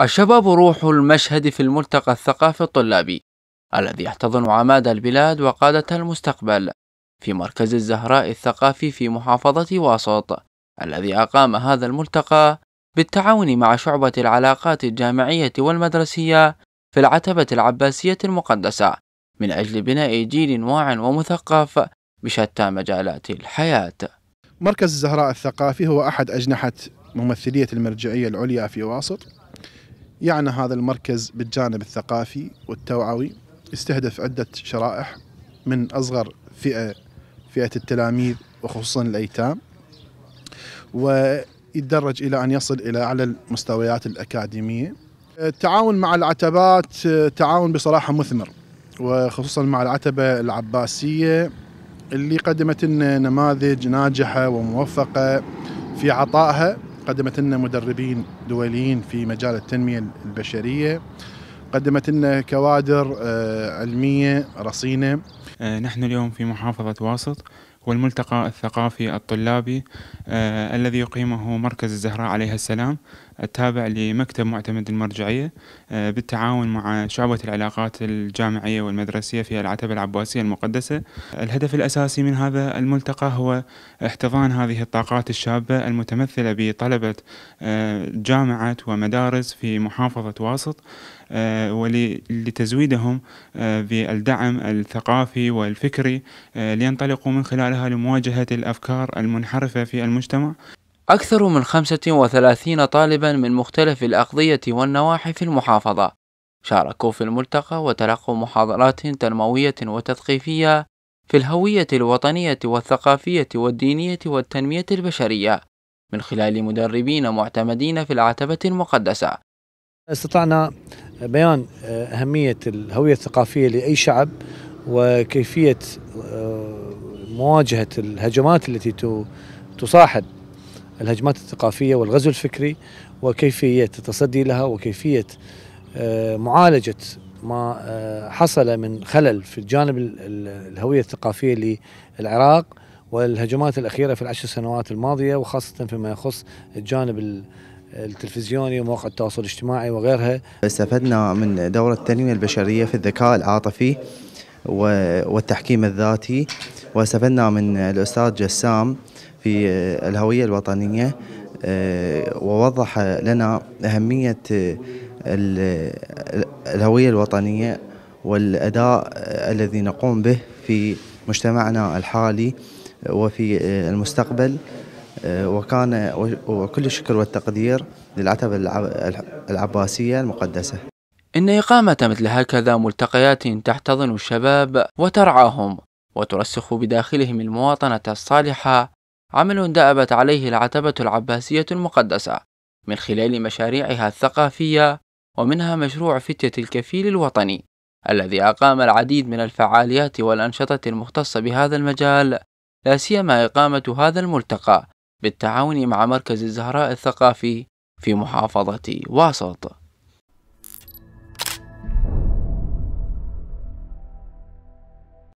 الشباب روح المشهد في الملتقى الثقافي الطلابي الذي يحتضن عماد البلاد وقادة المستقبل في مركز الزهراء الثقافي في محافظة واسط الذي أقام هذا الملتقى بالتعاون مع شعبة العلاقات الجامعية والمدرسية في العتبة العباسية المقدسة من أجل بناء جيل واع ومثقف بشتى مجالات الحياة مركز الزهراء الثقافي هو أحد أجنحة ممثلية المرجعية العليا في واسط يعنى هذا المركز بالجانب الثقافي والتوعوي يستهدف عدة شرائح من أصغر فئة فئة التلاميذ وخصوصا الأيتام ويتدرج إلى أن يصل إلى أعلى المستويات الأكاديمية التعاون مع العتبات تعاون بصراحة مثمر وخصوصا مع العتبة العباسية اللي قدمت لنا نماذج ناجحة وموفقة في عطائها قدمت لنا مدربين دوليين في مجال التنمية البشرية قدمت لنا كوادر آه، علمية رصينة آه، نحن اليوم في محافظة واسط والملتقى الثقافي الطلابي آه، الذي يقيمه مركز الزهراء عليها السلام التابع لمكتب معتمد المرجعية آه، بالتعاون مع شعبة العلاقات الجامعية والمدرسية في العتبة العباسية المقدسة الهدف الأساسي من هذا الملتقى هو احتضان هذه الطاقات الشابة المتمثلة بطلبة آه، جامعة ومدارس في محافظة واسط آه، ولتزويدهم بالدعم الثقافي والفكري لينطلقوا من خلالها لمواجهة الأفكار المنحرفة في المجتمع أكثر من 35 طالبا من مختلف الأقضية والنواحي في المحافظة شاركوا في الملتقى وتلقوا محاضرات تنموية وتثقيفية في الهوية الوطنية والثقافية والدينية والتنمية البشرية من خلال مدربين معتمدين في العتبة المقدسة استطعنا بيان أهمية الهوية الثقافية لأي شعب وكيفية آه، مواجهة الهجمات التي تصاحب الهجمات الثقافية والغزو الفكري وكيفية التصدي لها وكيفية آه، معالجة ما آه، حصل من خلل في الجانب الهوية الثقافية للعراق والهجمات الأخيرة في العشر سنوات الماضية وخاصة فيما يخص الجانب التلفزيوني ومواقع التواصل الاجتماعي وغيرها استفدنا من دورة التنمية البشرية في الذكاء العاطفي والتحكيم الذاتي واستفدنا من الأستاذ جسام في آه، الهوية الوطنية آه، ووضح لنا أهمية آه، الهوية الوطنية والأداء الذي نقوم به في مجتمعنا الحالي وفي المستقبل وكان وكل الشكر والتقدير للعتبة العباسية المقدسة إن إقامة مثل هكذا ملتقيات تحتضن الشباب وترعاهم وترسخ بداخلهم المواطنة الصالحة عمل دأبت عليه العتبة العباسية المقدسة من خلال مشاريعها الثقافية ومنها مشروع فتية الكفيل الوطني الذي أقام العديد من الفعاليات والأنشطة المختصة بهذا المجال لا سيما إقامة هذا الملتقى بالتعاون مع مركز الزهراء الثقافي في محافظة واسط